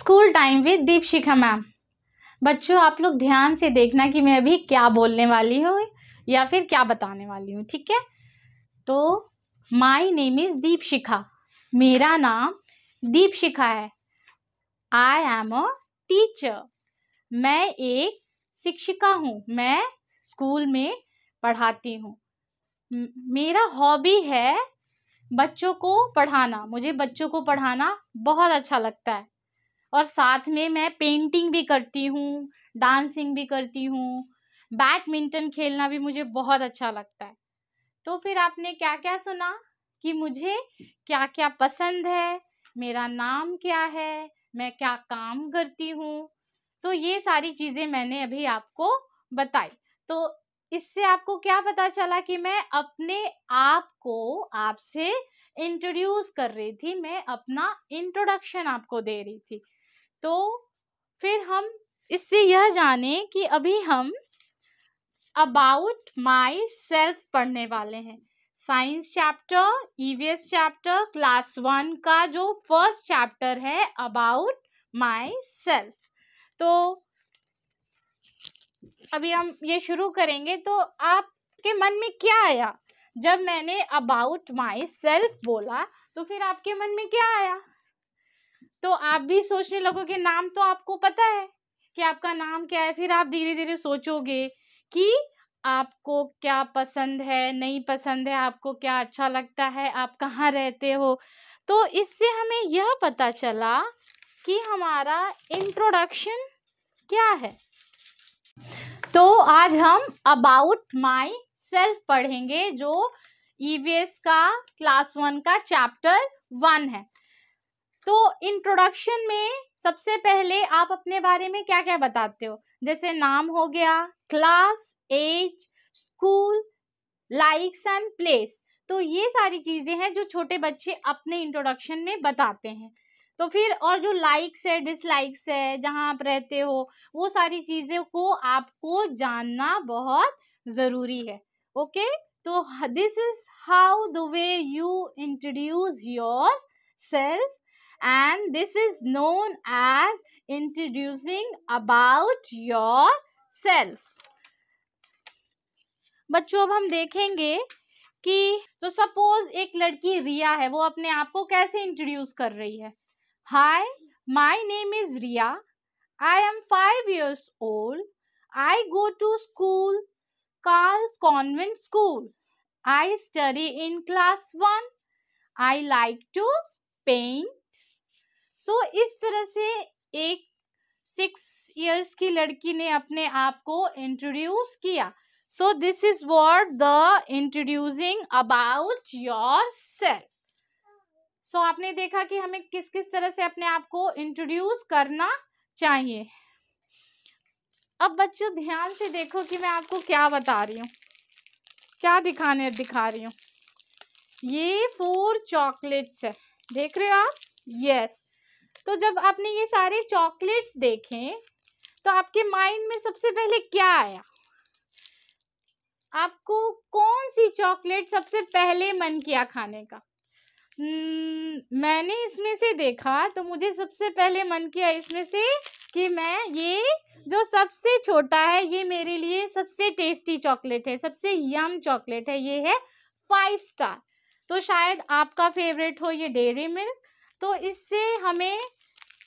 school time with Deepshikha ma'am बच्चों आप लोग ध्यान से देखना कि मैं अभी क्या बोलने वाली हूँ या फिर क्या बताने वाली हूँ ठीक है तो माई नेम इज़ दीप शिखा मेरा नाम दीप शिखा है आई एम अ टीचर मैं एक शिक्षिका हूँ मैं स्कूल में पढ़ाती हूँ मेरा हॉबी है बच्चों को पढ़ाना मुझे बच्चों को पढ़ाना बहुत अच्छा लगता है और साथ में मैं पेंटिंग भी करती हूँ डांसिंग भी करती हूँ बैडमिंटन खेलना भी मुझे बहुत अच्छा लगता है तो फिर आपने क्या क्या सुना कि मुझे क्या क्या पसंद है मेरा नाम क्या है मैं क्या काम करती हूँ तो ये सारी चीज़ें मैंने अभी आपको बताई तो इससे आपको क्या पता चला कि मैं अपने आप को आपसे इंट्रोड्यूस कर रही थी मैं अपना इंट्रोडक्शन आपको दे रही थी तो फिर हम इससे यह जाने कि अभी हम अबाउट माई सेल्फ पढ़ने वाले हैं science chapter EVS chapter class one का जो फर्स्ट चैप्टर है अबाउट माई सेल्फ तो अभी हम ये शुरू करेंगे तो आपके मन में क्या आया जब मैंने अबाउट माई सेल्फ बोला तो फिर आपके मन में क्या आया तो आप भी सोचने लगोगे नाम तो आपको पता है कि आपका नाम क्या है फिर आप धीरे धीरे सोचोगे कि आपको क्या पसंद है नहीं पसंद है आपको क्या अच्छा लगता है आप कहाँ रहते हो तो इससे हमें यह पता चला कि हमारा इंट्रोडक्शन क्या है तो आज हम अबाउट माई सेल्फ पढ़ेंगे जो ईवीएस e का क्लास वन का चैप्टर वन है तो इंट्रोडक्शन में सबसे पहले आप अपने बारे में क्या क्या बताते हो जैसे नाम हो गया class age school likes and place तो ये सारी चीज़ें हैं जो छोटे बच्चे अपने इंट्रोडक्शन में बताते हैं तो फिर और जो लाइक्स है डिसलाइक्स है जहाँ आप रहते हो वो सारी चीज़ों को आपको जानना बहुत ज़रूरी है ओके तो this is how the way you introduce yourself and this is known as introducing about yourself बच्चों अब हम देखेंगे कि तो सपोज एक लड़की रिया है वो अपने आप को कैसे इंट्रोड्यूस कर रही है hi my name is Riya I am five years old I go to school Carl's convent school I study in class one I like to paint so so, इस तरह से एक सिक्स इयर्स की लड़की ने अपने आप को इंट्रोड्यूस किया so this is what the introducing about yourself so आपने देखा कि हमें किस किस तरह से अपने आप को इंट्रोड्यूस करना चाहिए अब बच्चों ध्यान से देखो कि मैं आपको क्या बता रही हूँ क्या दिखाने दिखा रही हूँ ये फोर चॉकलेट्स है देख रहे हो आप यस तो जब आपने ये सारे चॉकलेट्स देखे तो आपके माइंड में सबसे पहले क्या आया आपको कौन सी चॉकलेट सबसे पहले मन किया खाने का हम्म, मैंने इसमें से देखा तो मुझे सबसे पहले मन किया इसमें से कि मैं ये जो सबसे छोटा है ये मेरे लिए सबसे टेस्टी चॉकलेट है सबसे यम चॉकलेट है ये है फाइव स्टार तो शायद आपका फेवरेट हो ये डेयरी मिल्क तो इससे हमें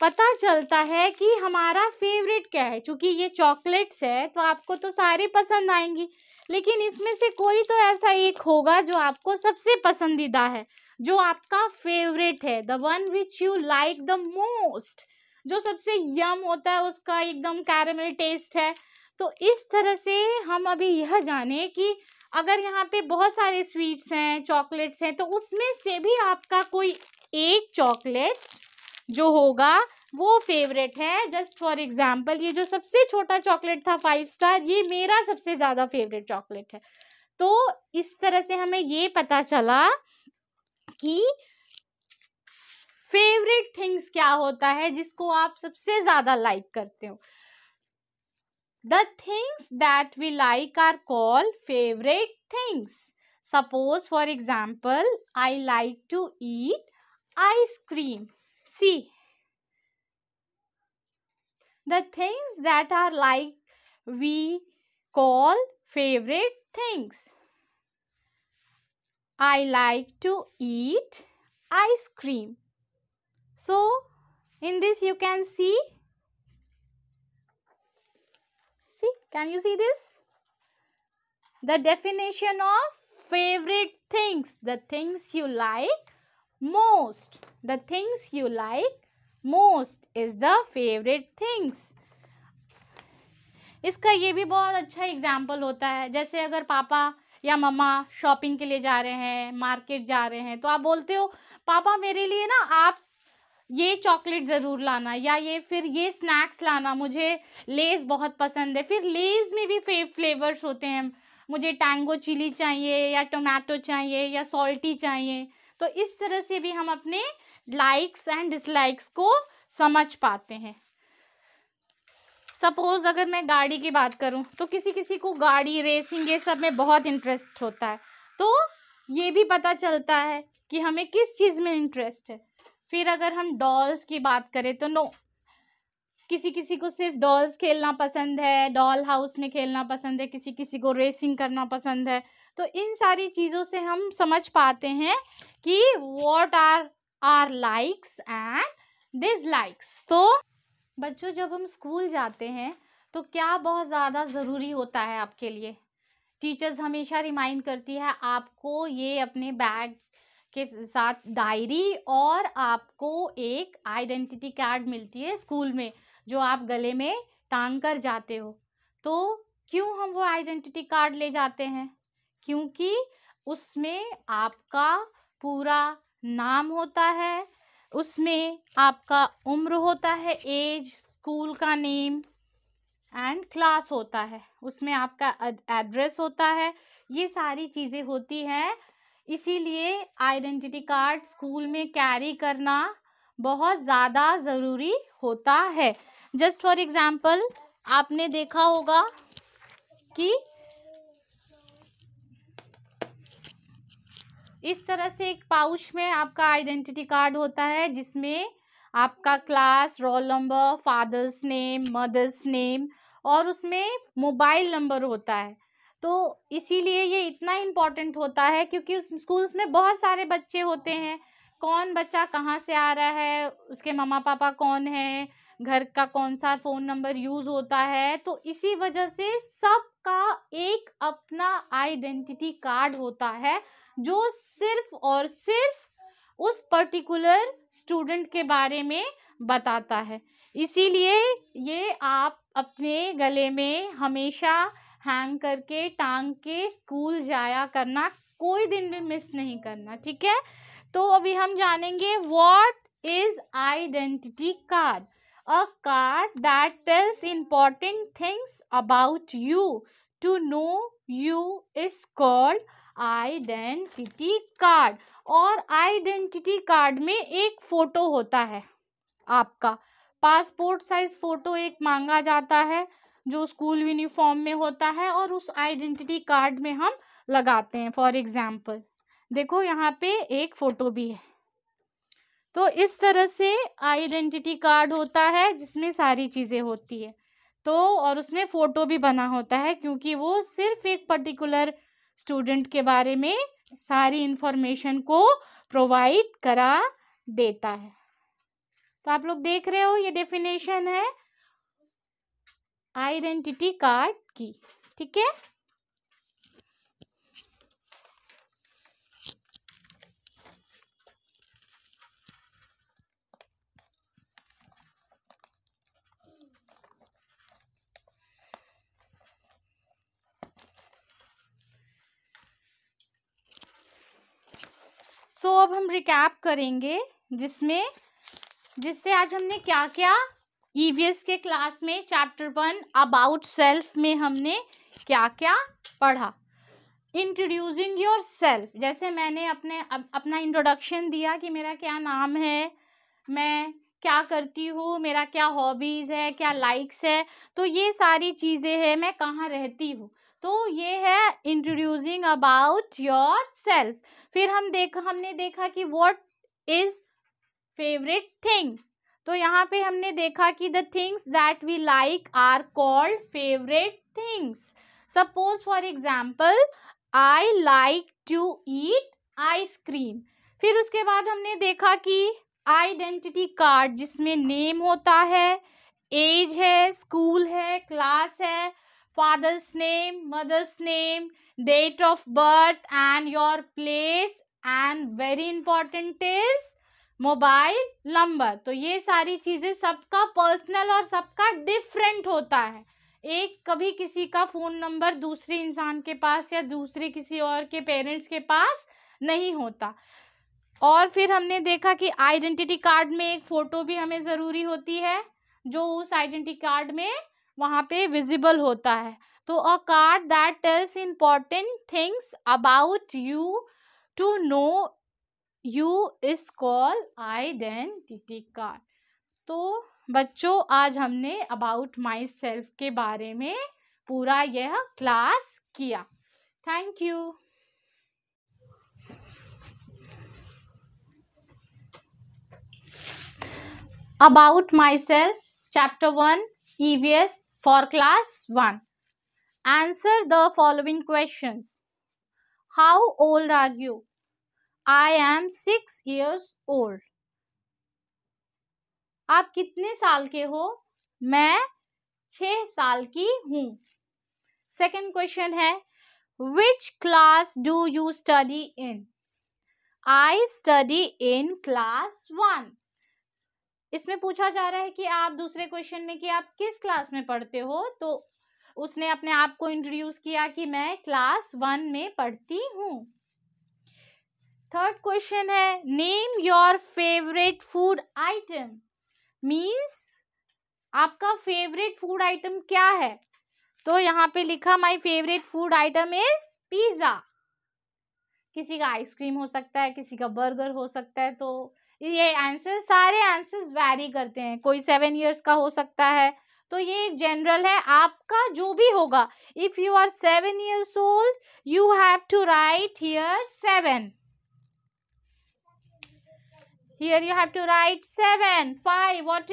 पता चलता है कि हमारा फेवरेट क्या है क्योंकि ये चॉकलेट्स है तो आपको तो सारे पसंद आएंगी लेकिन इसमें से कोई तो ऐसा एक होगा जो आपको सबसे पसंदीदा है जो आपका फेवरेट है the one which you like the most जो सबसे यम होता है उसका एकदम कैरमल टेस्ट है तो इस तरह से हम अभी यह जाने कि अगर यहाँ पे बहुत सारे स्वीट्स हैं चॉकलेट्स हैं तो उसमें से भी आपका कोई एक चॉकलेट जो होगा वो फेवरेट है जस्ट फॉर एग्जाम्पल ये जो सबसे छोटा चॉकलेट था फाइव स्टार ये मेरा सबसे ज़्यादा फेवरेट चॉकलेट है तो इस तरह से हमें ये पता चला कि फेवरेट थिंग्स क्या होता है जिसको आप सबसे ज़्यादा लाइक करते हो the things that we like are call favourite things suppose for example I like to eat ice cream see the things that are like we call favorite things i like to eat ice cream so in this you can see see can you see this the definition of favorite things the things you like most the things you like most is the favorite things इसका ये भी बहुत अच्छा example होता है जैसे अगर पापा या मम्मा शॉपिंग के लिए जा रहे हैं मार्केट जा रहे हैं तो आप बोलते हो पापा मेरे लिए ना आप ये चॉकलेट ज़रूर लाना या ये फिर ये स्नैक्स लाना मुझे लेस बहुत पसंद है फिर लेस में भी फेव फ्लेवर्स होते हैं मुझे टैंगो चिली चाहिए या टोमेटो चाहिए या सॉल्टी चाहिए तो इस तरह से भी हम अपने लाइक्स एंड डिसलाइक्स को समझ पाते हैं सपोज अगर मैं गाड़ी की बात करूं तो किसी किसी को गाड़ी रेसिंग ये सब में बहुत इंटरेस्ट होता है तो ये भी पता चलता है कि हमें किस चीज़ में इंटरेस्ट है फिर अगर हम डॉल्स की बात करें तो नो किसी किसी को सिर्फ डॉल्स खेलना पसंद है डॉल हाउस में खेलना पसंद है किसी किसी को रेसिंग करना पसंद है तो इन सारी चीज़ों से हम समझ पाते हैं कि what are our likes and dislikes तो बच्चों जब हम स्कूल जाते हैं तो क्या बहुत ज़्यादा ज़रूरी होता है आपके लिए टीचर्स हमेशा रिमाइंड करती है आपको ये अपने बैग के साथ डायरी और आपको एक आइडेंटिटी कार्ड मिलती है स्कूल में जो आप गले में टांग कर जाते हो तो क्यों हम वो आइडेंटिटी कार्ड ले जाते हैं क्योंकि उसमें आपका पूरा नाम होता है उसमें आपका उम्र होता है एज स्कूल का नेम एंड क्लास होता है उसमें आपका एड्रेस होता है ये सारी चीज़ें होती हैं इसीलिए आइडेंटिटी कार्ड स्कूल में कैरी करना बहुत ज़्यादा ज़रूरी होता है जस्ट फॉर एग्ज़ाम्पल आपने देखा होगा कि इस तरह से एक पाउच में आपका आइडेंटिटी कार्ड होता है जिसमें आपका class roll number father's name mother's name और उसमें मोबाइल नंबर होता है तो इसीलिए ये इतना इम्पॉर्टेंट होता है क्योंकि उस स्कूल्स में बहुत सारे बच्चे होते हैं कौन बच्चा कहाँ से आ रहा है उसके ममा पापा कौन हैं घर का कौन सा फ़ोन नंबर यूज़ होता है तो इसी वजह से सबका एक अपना आइडेंटिटी कार्ड होता है जो सिर्फ और सिर्फ उस पर्टिकुलर स्टूडेंट के बारे में बताता है इसीलिए ये आप अपने गले में हमेशा हैंग करके टांग के स्कूल जाया करना कोई दिन भी मिस नहीं करना ठीक है तो अभी हम जानेंगे what is identity card a card that tells important things about you to know you is called identity card और आइडेंटिटी कार्ड में एक फोटो होता है आपका पासपोर्ट साइज फोटो एक मांगा जाता है जो स्कूल यूनिफॉर्म में होता है और उस आइडेंटिटी कार्ड में हम लगाते हैं फॉर एग्जाम्पल देखो यहाँ पे एक फोटो भी है तो इस तरह से आइडेंटिटी कार्ड होता है जिसमें सारी चीज़ें होती है तो और उसमें फ़ोटो भी बना होता है क्योंकि वो सिर्फ एक पर्टिकुलर स्टूडेंट के बारे में सारी इंफॉर्मेशन को प्रोवाइड करा देता है तो आप लोग देख रहे हो ये डेफिनेशन है आइडेंटिटी कार्ड की ठीक है सो so, अब हम रिकैप करेंगे जिसमें जिससे आज हमने क्या क्या ईवीएस के क्लास में चैप्टर वन अबाउट सेल्फ में हमने क्या क्या पढ़ा इंट्रोड्यूसिंग योर सेल्फ जैसे मैंने अपने अपना इंट्रोडक्शन दिया कि मेरा क्या नाम है मैं क्या करती हूँ मेरा क्या हॉबीज़ है क्या लाइक्स है तो ये सारी चीज़ें हैं मैं कहाँ रहती हूँ तो ये है इंट्रोड्यूसिंग अबाउट योर सेल्फ फिर हम देख हमने देखा कि वॉट इज़ फेवरेट थिंग तो यहाँ पे हमने देखा कि the things that we like are called favourite things suppose for example I like to eat ice cream फिर उसके बाद हमने देखा कि आइडेंटिटी कार्ड जिसमें नेम होता है एज है स्कूल है क्लास है father's name mother's name date of birth and your place and very important is mobile number तो ये सारी चीज़ें सबका पर्सनल और सबका डिफरेंट होता है एक कभी किसी का फ़ोन नंबर दूसरे इंसान के पास या दूसरे किसी और के पेरेंट्स के पास नहीं होता और फिर हमने देखा कि आइडेंटिटी कार्ड में एक फ़ोटो भी हमें ज़रूरी होती है जो उस आइडेंटिटी कार्ड में वहाँ पे विजिबल होता है तो a card that tells important things about you to know you is call identity card तो बच्चों आज हमने अबाउट माई सेल्फ के बारे में पूरा यह क्लास किया thank you about myself chapter 1 evs for class 1 answer the following questions how old are you i am 6 years old आप कितने साल के हो मैं छह साल की हूँ सेकेंड क्वेश्चन है which class do you study in I study in class one इसमें पूछा जा रहा है कि आप दूसरे क्वेश्चन में कि आप किस क्लास में पढ़ते हो तो उसने अपने आप को इंट्रोड्यूस किया कि मैं क्लास वन में पढ़ती हूँ थर्ड क्वेश्चन है name your favourite food item means आपका फेवरेट फूड आइटम क्या है तो यहाँ पे लिखा my favourite food item is pizza किसी का आइसक्रीम हो सकता है किसी का बर्गर हो सकता है तो ये आंसर सारे आंसर्स वैरी करते हैं कोई सेवन ईयर्स का हो सकता है तो ये एक जनरल है आपका जो भी होगा if you are seven years old you have to write here seven here you have to write seven five what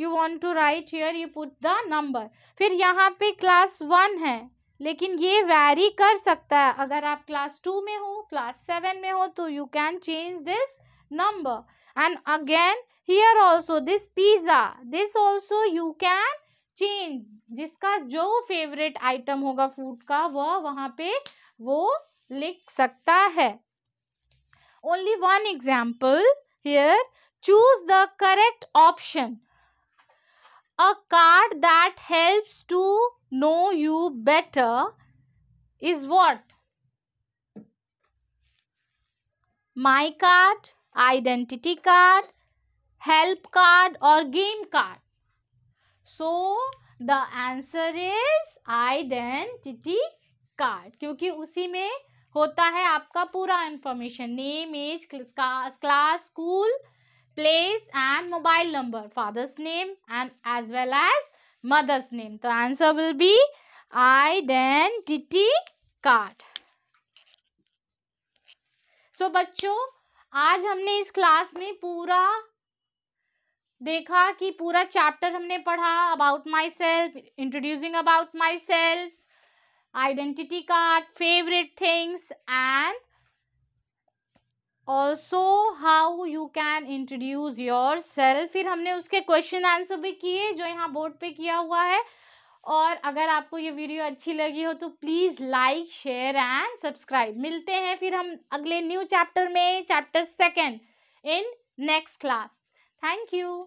you want to write here you put the number फिर यहाँ पे क्लास वन है लेकिन ये vary कर सकता है अगर आप क्लास टू में हो क्लास सेवन में हो तो you can change this number and again here also this pizza this also you can change जिसका जो favorite item होगा food का वह वहाँ पे वो लिख सकता है only one example here choose the correct option a card that helps to know you better is what my card identity card help card और game card so the answer is identity card क्योंकि उसी में होता है आपका पूरा information name age class school place and mobile number father's name and as well as mother's name तो answer will be identity card so बच्चों आज हमने इस क्लास में पूरा देखा कि पूरा चैप्टर हमने पढ़ा about myself introducing about myself identity card favourite things and also how you can introduce yourself फिर हमने उसके क्वेश्चन आंसर भी किए जो यहाँ बोर्ड पे किया हुआ है और अगर आपको ये वीडियो अच्छी लगी हो तो please like share and subscribe मिलते हैं फिर हम अगले न्यू चैप्टर में chapter second in next class thank you